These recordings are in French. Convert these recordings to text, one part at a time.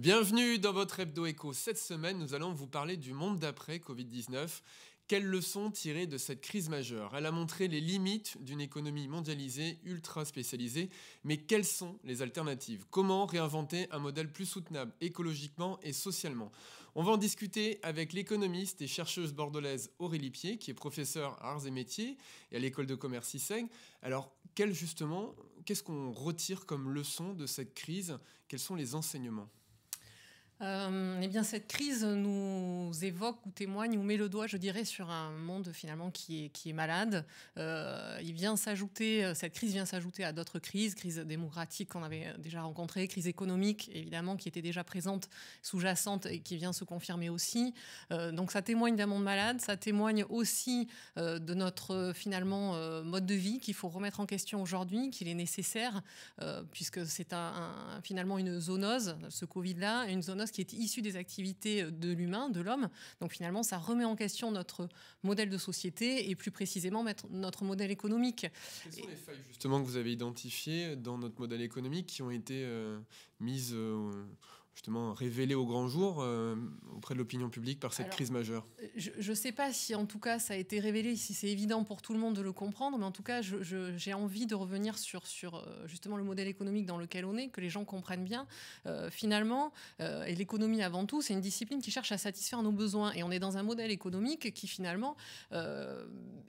Bienvenue dans votre hebdo éco. Cette semaine, nous allons vous parler du monde d'après Covid-19. Quelles leçons tirer de cette crise majeure Elle a montré les limites d'une économie mondialisée, ultra spécialisée, mais quelles sont les alternatives Comment réinventer un modèle plus soutenable écologiquement et socialement On va en discuter avec l'économiste et chercheuse bordelaise Aurélie Pied, qui est professeure Arts et Métiers à l'école de commerce ISEG. Alors, quel justement, qu'est-ce qu'on retire comme leçon de cette crise Quels sont les enseignements euh, eh bien, cette crise nous évoque ou témoigne ou met le doigt, je dirais, sur un monde finalement qui est, qui est malade. Euh, il vient s'ajouter, euh, cette crise vient s'ajouter à d'autres crises, crise démocratique qu'on avait déjà rencontrée, crise économique évidemment qui était déjà présente, sous-jacente et qui vient se confirmer aussi. donc ça témoigne d'un monde malade, ça témoigne aussi de notre finalement mode de vie qu'il faut remettre en question aujourd'hui, qu'il est nécessaire puisque c'est un, finalement une zoonose, ce Covid-là, une zoonose qui est issu des activités euh, de l'humain, de l'homme. Donc finalement, ça remet en question notre modèle de société et plus précisément notre modèle économique. Quelles sont les failles justement que vous avez identifiées dans notre modèle économique qui ont été euh, mises... Euh, justement révélé au grand jour euh, auprès de l'opinion publique par cette crise majeure euh, Je ne sais pas si en tout cas ça a été révélé, si c'est évident pour tout le monde de le comprendre, mais en tout cas j'ai envie de revenir sur, sur euh, justement le modèle économique dans lequel on est, que les gens comprennent bien. finalement, et l'économie avant tout, c'est une discipline qui cherche à satisfaire nos besoins et on est dans un modèle économique qui finalement et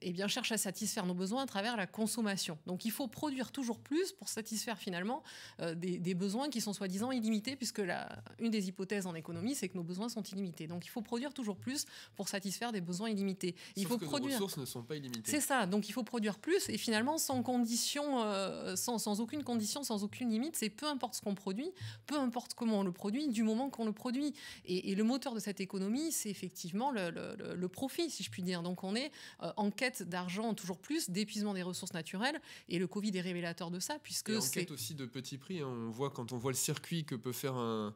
eh bien, cherche à satisfaire nos besoins à travers la consommation. Donc il faut produire toujours plus pour satisfaire finalement des, des besoins qui sont soi-disant illimités puisque la, une des hypothèses en économie, c'est que nos besoins sont illimités. Donc il faut produire toujours plus pour satisfaire des besoins illimités. Il faut produire. Nos ressources ne sont pas illimitées. C'est ça. Donc il faut produire plus et finalement sans condition, euh, sans, aucune condition, sans aucune limite, c'est peu importe ce qu'on produit, peu importe comment on le produit, du moment qu'on le produit. Et, le moteur de cette économie, c'est effectivement le, profit, si je puis dire. Donc on est euh, en quête d'argent toujours plus, d'épuisement des ressources naturelles. Et le Covid est révélateur de ça puisque c'est aussi de petits prix. Hein. On voit quand on voit le circuit que peut faire un,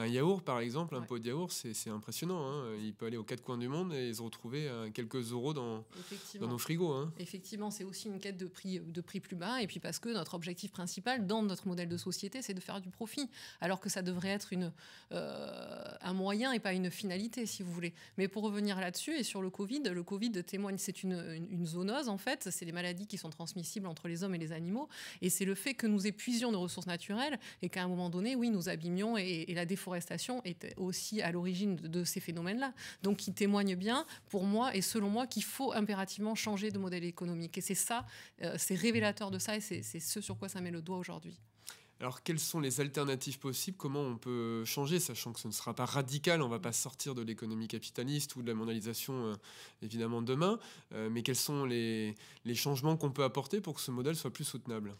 Un yaourt, par exemple, un pot de yaourt, c'est impressionnant. Hein. Il peut aller aux quatre coins du monde et se retrouver quelques euros dans, nos frigos. Hein. Effectivement, c'est aussi une quête de prix, de prix plus bas. Et puis parce que notre objectif principal dans notre modèle de société, c'est de faire du profit. Alors que ça devrait être une, euh, un moyen et pas une finalité, si vous voulez. Mais pour revenir là-dessus et sur le Covid, le Covid témoigne, c'est une, une, zoonose en fait. C'est les maladies qui sont transmissibles entre les hommes et les animaux. Et c'est le fait que nous épuisions nos ressources naturelles et qu'à un moment donné, oui, nous abîmions et, et la déforestation est aussi à l'origine de ces phénomènes-là. Donc qui témoigne bien, pour moi et selon moi, qu'il faut impérativement changer de modèle économique. Et c'est ça, euh, c'est révélateur de ça et c'est ce sur quoi ça met le doigt aujourd'hui. Alors, quelles sont les alternatives possibles Comment on peut changer, sachant que ce ne sera pas radical On ne va pas sortir de l'économie capitaliste ou de la mondialisation, euh, évidemment, demain. Euh, mais quels sont les changements qu'on peut apporter pour que ce modèle soit plus soutenable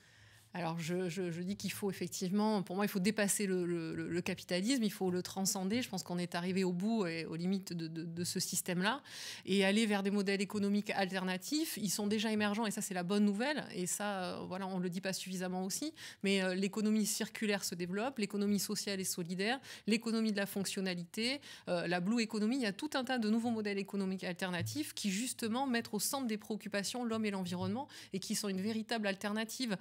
alors je, dis qu'il faut effectivement, pour moi, il faut dépasser le, capitalisme, il faut le transcender. Je pense qu'on est arrivé au bout et aux limites de, ce système-là et aller vers des modèles économiques alternatifs. Ils sont déjà émergents et ça c'est la bonne nouvelle. Et ça, euh, voilà, on le dit pas suffisamment aussi. Mais euh, l'économie circulaire se développe, l'économie sociale et solidaire, l'économie de la fonctionnalité, euh, la blue economy. Il y a tout un tas de nouveaux modèles économiques alternatifs qui justement mettent au centre des préoccupations l'homme et l'environnement et qui sont une véritable alternative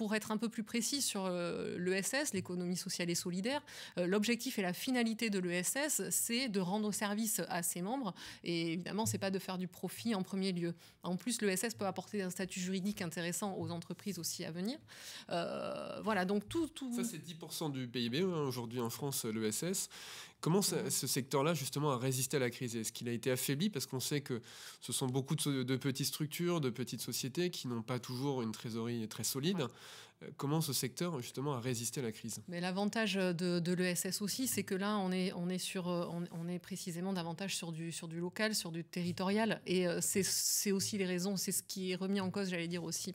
pour être un peu plus précis sur euh, l'ESS, l'économie sociale et solidaire, euh, l'objectif et la finalité de l'ESS, c'est de rendre service à ses membres. Et évidemment, c'est pas de faire du profit en premier lieu. En plus, l'ESS peut apporter un statut juridique intéressant aux entreprises aussi à venir. Euh, voilà, donc tout, tout... Ça, c'est 10% du PIB e, hein, aujourd'hui en France, l'ESS. Comment mmh. ce secteur-là, justement, a résisté à la crise Est-ce qu'il a été affaibli Parce qu'on sait que ce sont beaucoup de, petites structures, de petites sociétés qui n'ont pas toujours une trésorerie très solide. Euh, comment ce secteur, justement, a résisté à la crise Mais l'avantage euh, de, l'ESS aussi, c'est que là, on est, on est, sur, euh, on, est précisément davantage sur du, sur du local, sur du territorial. Et c'est aussi les raisons, c'est ce qui est remis en cause, j'allais dire aussi,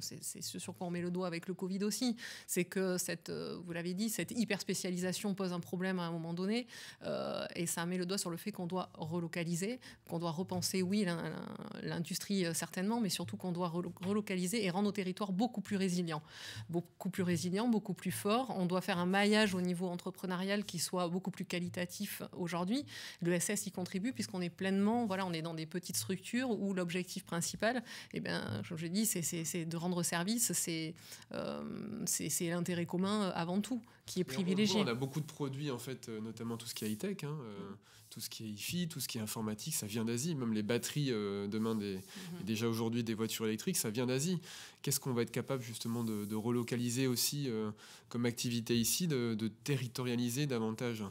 c'est ce sur quoi on met le doigt avec le Covid aussi, c'est que cette, euh, vous l'avez dit, cette hyper spécialisation pose un problème à un moment donné, euh, et ça met le doigt sur le fait qu'on doit relocaliser, qu'on doit repenser, oui, l'industrie euh, certainement, mais surtout qu'on doit relocaliser et rendre nos territoires beaucoup plus résilients, beaucoup plus résilients, beaucoup plus forts. On doit faire un maillage au niveau entrepreneurial qui soit beaucoup plus qualitatif aujourd'hui. Le SS y contribue puisqu'on est pleinement, voilà, on est dans des petites structures où l'objectif principal, et eh bien, je, je dis, c'est de rendre service, euh, c'est c'est l'intérêt commun avant tout qui est privilégié. On a beaucoup de produits, en fait, euh, notamment tout ce qui est high-tech, hein, euh, mm. tout ce qui est hi-fi, tout ce qui est informatique, ça vient d'Asie. Même les batteries, demain, des, mm-hmm. déjà aujourd'hui, des voitures électriques, ça vient d'Asie. Qu'est-ce qu'on va être capable, justement, de, relocaliser aussi comme activité ici, de territorialiser davantage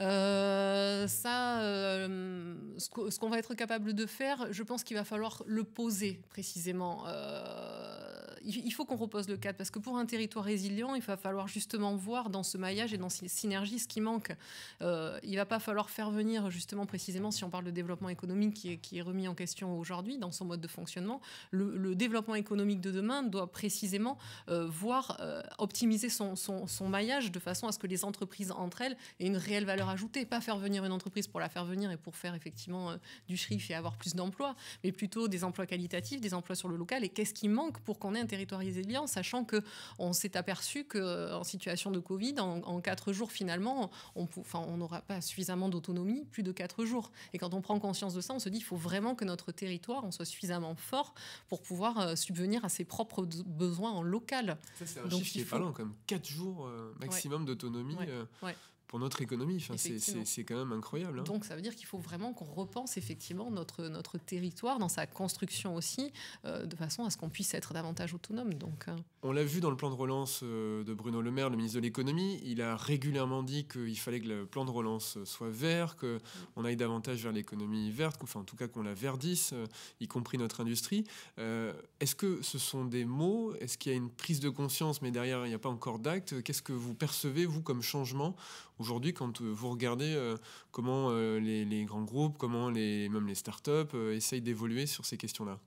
euh, ça, euh, ce qu'on va être capable de faire, je pense qu'il va falloir le poser précisément. Euh, il faut qu'on repose le cadre, parce que pour un territoire résilient, il va falloir justement voir dans ce maillage et dans ces synergies ce qui manque. Euh, il va pas falloir faire venir, justement, précisément, si on parle de développement économique qui est, remis en question aujourd'hui dans son mode de fonctionnement, le, développement économique de demain doit précisément euh, voir euh, optimiser son, maillage de façon à ce que les entreprises entre elles aient une réelle valeur ajoutée, pas faire venir une entreprise pour la faire venir et pour faire effectivement du chiffre et avoir plus d'emplois, mais plutôt des emplois qualitatifs, des emplois sur le local et qu'est-ce qui manque pour qu'on ait territorialiser bien, en sachant que on s'est aperçu que euh, en situation de Covid, en, en quatre jours finalement, on enfin, n'aura pas suffisamment d'autonomie, plus de quatre jours. Et quand on prend conscience de ça, on se dit qu'il faut vraiment que notre territoire en soit suffisamment fort pour pouvoir euh, subvenir à ses propres besoins en local. Ça, c'est un chiffre qui est quand même. Quatre jours euh, maximum d'autonomie pour notre économie. Enfin, c'est quand même incroyable. Hein. Donc ça veut dire qu'il faut vraiment qu'on repense effectivement notre, notre territoire dans sa construction aussi, euh, de façon à ce qu'on puisse être davantage autonome. Donc, euh. On l'a vu dans le plan de relance euh, de Bruno Le Maire, le ministre de l'économie, il a régulièrement dit qu'il fallait que le plan de relance soit vert, qu'on aille davantage vers l'économie verte, enfin en tout cas qu'on la verdisse, y compris notre industrie. Est-ce que ce sont des mots Est-ce qu'il y a une prise de conscience, mais derrière il n'y a pas encore d'acte Qu'est-ce que vous percevez, vous, comme changement Aujourd'hui, quand euh, vous regardez euh, comment euh, les, grands groupes, comment les, même les startups essayent d'évoluer sur ces questions-là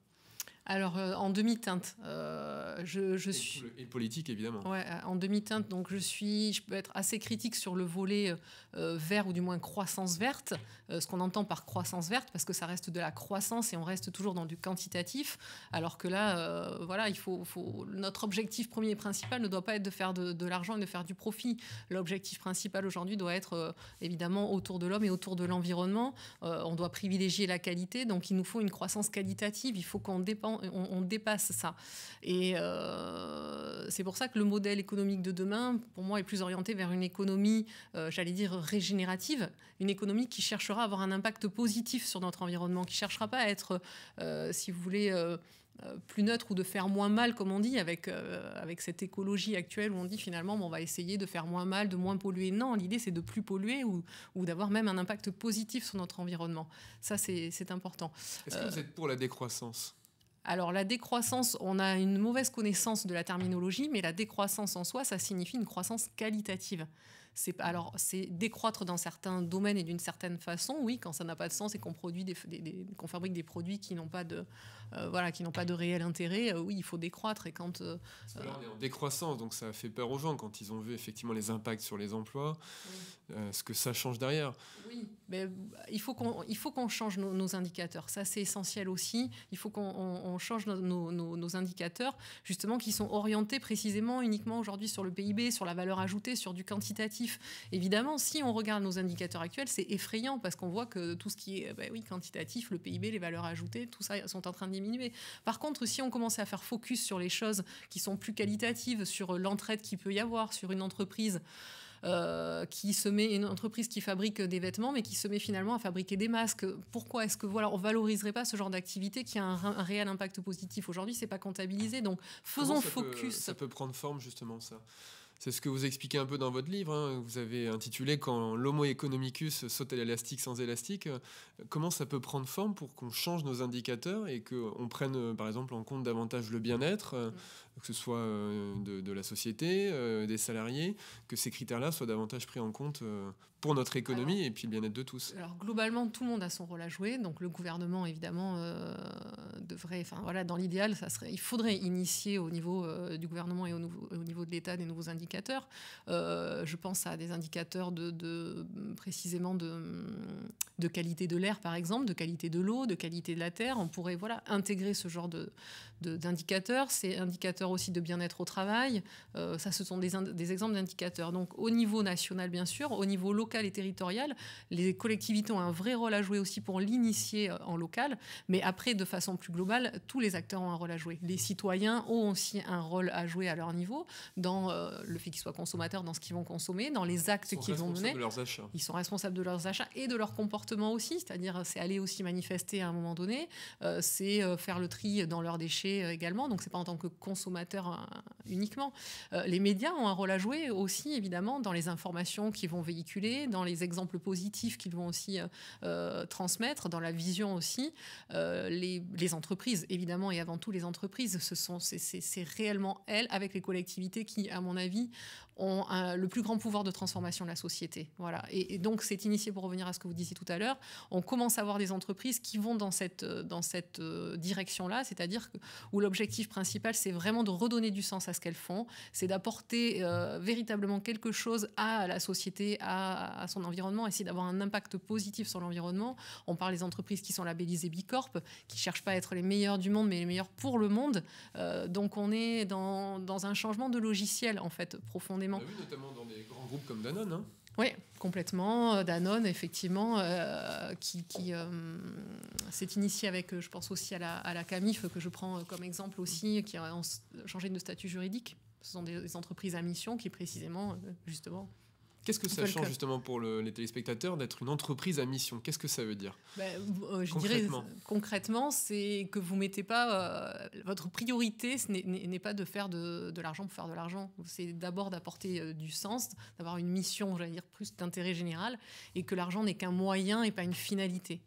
alors euh, en demi-teinte, euh, je, je, suis et politique évidemment. Ouais, euh, en demi-teinte, donc je suis, je peux être assez critique sur le volet vert ou du moins croissance verte, ce qu'on entend par croissance verte parce que ça reste de la croissance et on reste toujours dans du quantitatif, alors que là, voilà, il faut, faut, notre objectif premier et principal ne doit pas être de faire de, de l'argent et de faire du profit. L'objectif principal aujourd'hui doit être évidemment autour de l'homme et autour de l'environnement. on doit privilégier la qualité, donc il nous faut une croissance qualitative. Il faut qu'on dépense on, dépasse ça. Et euh, c'est pour ça que le modèle économique de demain, pour moi, est plus orienté vers une économie, euh, j'allais dire, régénérative, une économie qui cherchera à avoir un impact positif sur notre environnement, qui cherchera pas à être, euh, si vous voulez, plus neutre ou de faire moins mal, comme on dit, avec, avec cette écologie actuelle où on dit finalement on va essayer de faire moins mal, de moins polluer. Non, l'idée c'est de plus polluer ou, d'avoir même un impact positif sur notre environnement. Ça, c'est important. Est-ce que vous êtes pour la décroissance alors la décroissance, on a une mauvaise connaissance de la terminologie, mais la décroissance en soi, ça signifie une croissance qualitative. C'est alors c'est décroître dans certains domaines et d'une certaine façon, oui, quand ça n'a pas de sens et qu'on produit des, qu'on fabrique des produits qui n'ont pas de euh, voilà, qui n'ont pas de réel intérêt, euh, oui, il faut décroître et quand euh, on est en décroissance, donc ça fait peur aux gens quand ils ont vu effectivement les impacts sur les emplois, ce que ça change derrière. Oui, mais bah, il faut qu'on il faut qu'on change nos, indicateurs, ça c'est essentiel aussi. Il faut qu'on change nos, nos indicateurs justement qui sont orientés précisément uniquement aujourd'hui sur le PIB, sur la valeur ajoutée, sur du quantitatif Évidemment, si on regarde nos indicateurs actuels, c'est effrayant parce qu'on voit que tout ce qui est bah oui, quantitatif, le PIB, les valeurs ajoutées, tout ça sont en train de diminuer. Par contre, si on commençait à faire focus sur les choses qui sont plus qualitatives, sur l'entraide qu'il peut y avoir, sur une entreprise. Euh, qui se met une entreprise qui fabrique des vêtements, mais qui se met finalement à fabriquer des masques. Pourquoi est-ce que voilà, on valoriserait pas ce genre d'activité qui a un, réel impact positif aujourd'hui C'est pas comptabilisé, donc faisons focus. ça peut prendre forme justement ça. C'est ce que vous expliquez un peu dans votre livre. Hein. Vous avez intitulé Quand l'Homo economicus saute à l'élastique sans élastique. Comment ça peut prendre forme pour qu'on change nos indicateurs et qu'on prenne, par exemple, en compte davantage le bien-être, mm que ce soit euh, de, la société, euh, des salariés, que ces critères-là soient davantage pris en compte euh, pour notre économie et puis le bien-être de tous. Alors globalement, tout le monde a son rôle à jouer, donc le gouvernement évidemment devrait, enfin voilà, dans l'idéal, il faudrait initier au niveau du gouvernement et au, niveau de l'État des nouveaux indicateurs. je pense à des indicateurs de, précisément de, de, qualité de l'air par exemple, de qualité de l'eau, de qualité de la terre. On pourrait voilà intégrer ce genre de d'indicateurs. Ces indicateurs aussi de bien-être au travail. Euh, ça, ce sont des, exemples d'indicateurs. Donc au niveau national, bien sûr, au niveau local et territorial, les collectivités ont un vrai rôle à jouer aussi pour l'initier euh, en local. Mais après, de façon plus globale, tous les acteurs ont un rôle à jouer. Les citoyens ont aussi un rôle à jouer à leur niveau dans euh, le fait qu'ils soient consommateurs, dans ce qu'ils vont consommer, dans les actes qu'ils vont mener. Ils sont responsables de leurs achats et de leur comportement aussi. C'est-à-dire, c'est aller aussi manifester à un moment donné, c'est faire le tri dans leurs déchets également. Donc c'est pas en tant que consommateur Hein, uniquement. Euh, les médias ont un rôle à jouer aussi, évidemment, dans les informations qu'ils vont véhiculer, dans les exemples positifs qu'ils vont aussi euh, euh, transmettre, dans la vision aussi. les, entreprises, évidemment, et avant tout les entreprises, ce sont c'est réellement elles, avec les collectivités, qui, à mon avis, ont le plus grand pouvoir de transformation de la société. Voilà. Et, donc, c'est initié pour revenir à ce que vous disiez tout à l'heure. On commence à voir des entreprises qui vont dans cette, euh, dans cette euh, direction-là, c'est-à-dire où l'objectif principal, c'est vraiment de redonner du sens à ce qu'elles font, c'est d'apporter euh, véritablement quelque chose à la société, à, son environnement, essayer d'avoir un impact positif sur l'environnement. On parle des entreprises qui sont labellisées Bicorp, qui cherchent pas à être les meilleures du monde, mais les meilleures pour le monde. donc, on est dans, dans un changement de logiciel, en fait, profondément bah notamment dans des grands groupes comme Danone. Hein. Oui, complètement. Euh, Danone, effectivement, euh, qui, euh, s'est initié avec, je pense aussi à la, CAMIF, que je prends comme exemple aussi, qui a changé de statut juridique. Ce sont des entreprises à mission qui, précisément, justement, Qu'est-ce que ça change justement pour les téléspectateurs d'être une entreprise à mission Qu'est-ce que ça veut dire bah, euh, je Concrètement, dirais, concrètement c'est que vous mettez pas euh, votre priorité n'est pas de faire de, l'argent pour faire de l'argent. C'est d'abord d'apporter euh, du sens, d'avoir une mission, j'allais dire plus d'intérêt général, et que l'argent n'est qu'un moyen et pas une finalité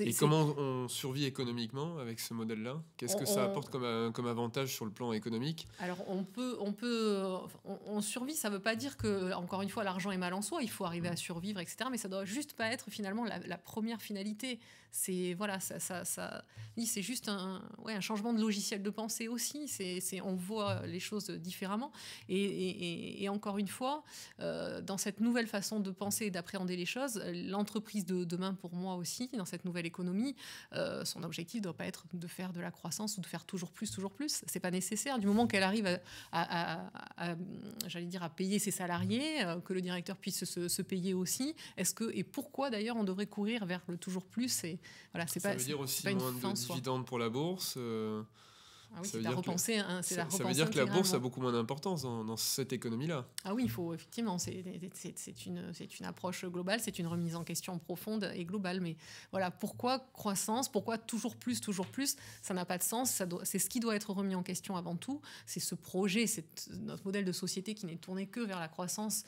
et comment on survit économiquement avec ce modèle-là Qu'est-ce que ça apporte comme, euh, comme, avantage sur le plan économique Alors on peut, on peut, euh, on, survit. Ça ne veut pas dire que, encore une fois, l'argent est mal en soi. Il faut arriver à survivre, etc. Mais ça doit juste pas être finalement la, première finalité. C'est voilà, ça, ça, c'est juste un, ouais, un changement de logiciel de pensée aussi. C'est, on voit les choses différemment. Et, encore une fois, euh, dans cette nouvelle façon de penser et d'appréhender les choses, l'entreprise de demain pour moi aussi dans cette nouvelle économie. Euh, son objectif ne doit pas être de faire de la croissance ou de faire toujours plus, toujours plus. Ce n'est pas nécessaire. Du moment qu'elle arrive à, j'allais dire, à payer ses salariés, euh, que le directeur puisse se, payer aussi. Est-ce que et pourquoi d'ailleurs on devrait courir vers le toujours plus Et voilà, c'est pas. Ça veut dire aussi moins de dividendes pour la bourse. Euh, ah c'est repenser. Hein, ça, veut dire que la bourse a beaucoup moins d'importance dans, cette économie-là. Ah oui, il faut effectivement, c'est une, une approche globale, c'est une remise en question profonde et globale. Mais voilà, pourquoi croissance Pourquoi toujours plus, toujours plus Ça n'a pas de sens. C'est ce qui doit être remis en question avant tout. C'est ce projet, c'est notre modèle de société qui n'est tourné que vers la croissance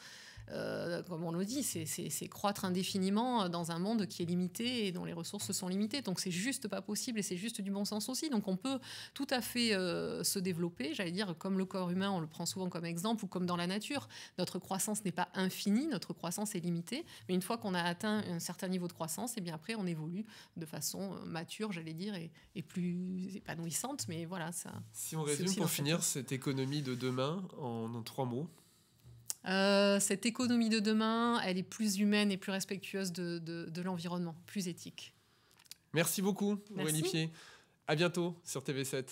euh, comme on le dit, c'est croître indéfiniment dans un monde qui est limité et dont les ressources sont limitées. Donc c'est juste pas possible et c'est juste du bon sens aussi. Donc on peut tout à fait euh, se développer, j'allais dire, comme le corps humain, on le prend souvent comme exemple, ou comme dans la nature. Notre croissance n'est pas infinie, notre croissance est limitée. Mais une fois qu'on a atteint un certain niveau de croissance, et eh bien après on évolue de façon euh, mature, j'allais dire, et, plus épanouissante. Mais voilà, ça. Si on résume pour finir cette économie de demain en trois mots. Euh, cette économie de demain, elle est plus humaine et plus respectueuse de, l'environnement, plus éthique. Merci beaucoup, Aurélie Pied. À bientôt sur TV7.